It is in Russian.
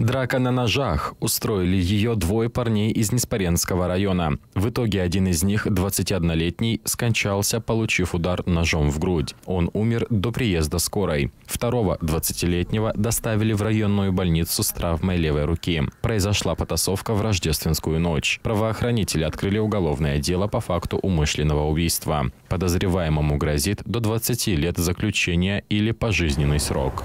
Драка на ножах устроили ее двое парней из Неспаренского района. В итоге один из них, 21-летний, скончался, получив удар ножом в грудь. Он умер до приезда скорой. Второго, 20-летнего, доставили в районную больницу с травмой левой руки. Произошла потасовка в рождественскую ночь. Правоохранители открыли уголовное дело по факту умышленного убийства. Подозреваемому грозит до 20 лет заключения или пожизненный срок.